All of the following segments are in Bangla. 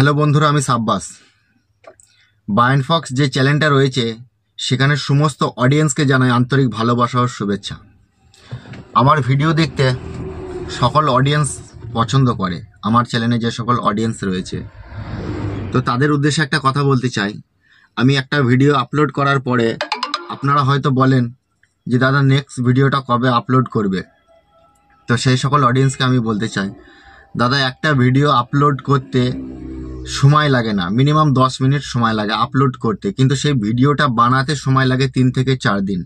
হ্যালো বন্ধুরা আমি সাব্বাস বায়ন ফক্স যে চ্যানেলটা রয়েছে সেখানে সমস্ত অডিয়েন্সকে জানাই আন্তরিক ভালোবাসা ও শুভেচ্ছা আমার ভিডিও দেখতে সকল অডিয়েন্স পছন্দ করে আমার চ্যানেলে যে সকল অডিয়েন্স রয়েছে তো তাদের উদ্দেশ্যে একটা কথা বলতে চাই আমি একটা ভিডিও আপলোড করার পরে আপনারা হয়তো বলেন যে দাদা নেক্সট ভিডিওটা কবে আপলোড করবে তো সেই সকল অডিয়েন্সকে আমি বলতে চাই দাদা একটা ভিডিও আপলোড করতে সময় লাগে না মিনিমাম দশ মিনিট সময় লাগে আপলোড করতে কিন্তু সেই ভিডিওটা বানাতে সময় লাগে তিন থেকে চার দিন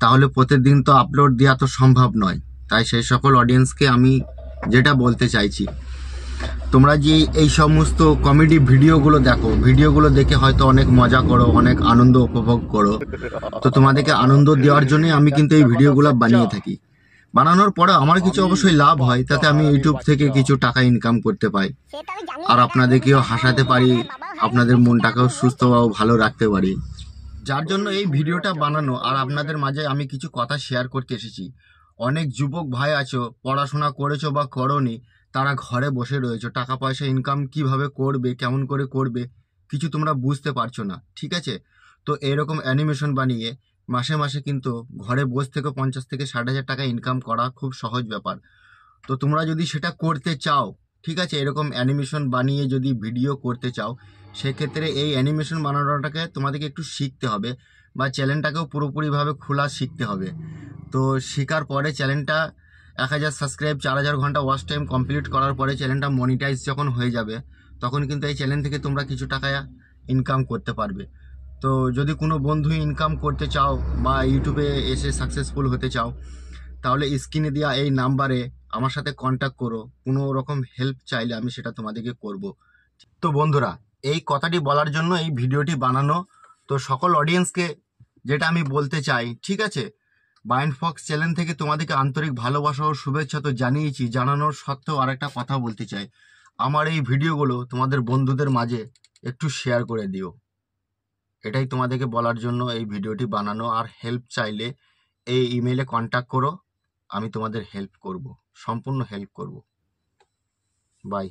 তাহলে প্রতিদিন তো আপলোড দেওয়া তো সম্ভব নয় তাই সেই সকল অডিয়েন্সকে আমি যেটা বলতে চাইছি তোমরা যে এই সমস্ত কমেডি ভিডিওগুলো দেখো ভিডিওগুলো দেখে হয়তো অনেক মজা করো অনেক আনন্দ উপভোগ করো তো তোমাদেরকে আনন্দ দেওয়ার জন্যই আমি কিন্তু এই ভিডিওগুলো বানিয়ে থাকি বানানোর পরে আমার কিছু অবশ্যই লাভ হয় তাতে আমি ইউটিউব থেকে কিছু টাকা ইনকাম করতে পাই আর আপনাদেরকেও হাসাতে পারি হ্যাঁ, আপনাদের হ্যাঁ, মনটাকেও হ্যাঁ, সুস্থ বা ভালো রাখতে পারি যার জন্য এই ভিডিওটা বানানো আর আপনাদের মাঝে আমি কিছু কথা শেয়ার করতে এসেছি অনেক যুবক ভাই আছো পড়াশোনা করেছো বা করনি তারা ঘরে বসে রয়েছে টাকা পয়সা ইনকাম কিভাবে করবে কেমন করে করবে কিছু তোমরা বুঝতে পারছো না ঠিক আছে তো এরকম অ্যানিমেশন বানিয়ে মাসে মাসে কিন্তু ঘরে বসে থেকে পঞ্চাশ থেকে ষাট হাজার টাকা ইনকাম করা খুব সহজ ব্যাপার তো তোমরা যদি সেটা করতে চাও ঠিক আছে এরকম অ্যানিমেশন বানিয়ে যদি ভিডিও করতে চাও সেক্ষেত্রে এই অ্যানিমেশন বানানোটাকে তোমাদেরকে একটু শিখতে হবে বা চ্যানেলটাকেও পুরোপুরিভাবে খোলা শিখতে হবে তো শেখার পরে চ্যানেলটা এক হাজার সাবস্ক্রাইব চার হাজার ঘন্টা ওয়াচ টাইম কমপ্লিট করার পরে চ্যানেলটা মনিটাইজ যখন হয়ে যাবে তখন কিন্তু এই চ্যানেল থেকে তোমরা কিছু টাকা ইনকাম করতে পারবে তো যদি কোনো বন্ধু ইনকাম করতে চাও বা ইউটিউবে এসে সাকসেসফুল হতে চাও তাহলে স্ক্রিনে দেওয়া এই নাম্বারে আমার সাথে কন্ট্যাক্ট করো কোনো রকম হেল্প চাইলে আমি সেটা তোমাদেরকে করব তো বন্ধুরা এই কথাটি বলার জন্য এই ভিডিওটি বানানো তো সকল অডিয়েন্সকে যেটা আমি বলতে চাই ঠিক আছে বাইন্ড ফক্স চ্যানেল থেকে তোমাদেরকে আন্তরিক ভালোবাসা ও শুভেচ্ছা তো জানিয়েছি জানানোর সত্ত্বেও আরেকটা কথা বলতে চাই আমার এই ভিডিওগুলো তোমাদের বন্ধুদের মাঝে একটু শেয়ার করে দিও এটাই তোমাদেরকে বলার জন্য এই ভিডিওটি বানানো আর হেল্প চাইলে এই ইমেলে কন্ট্যাক্ট করো আমি তোমাদের হেল্প করব সম্পূর্ণ হেল্প করব বাই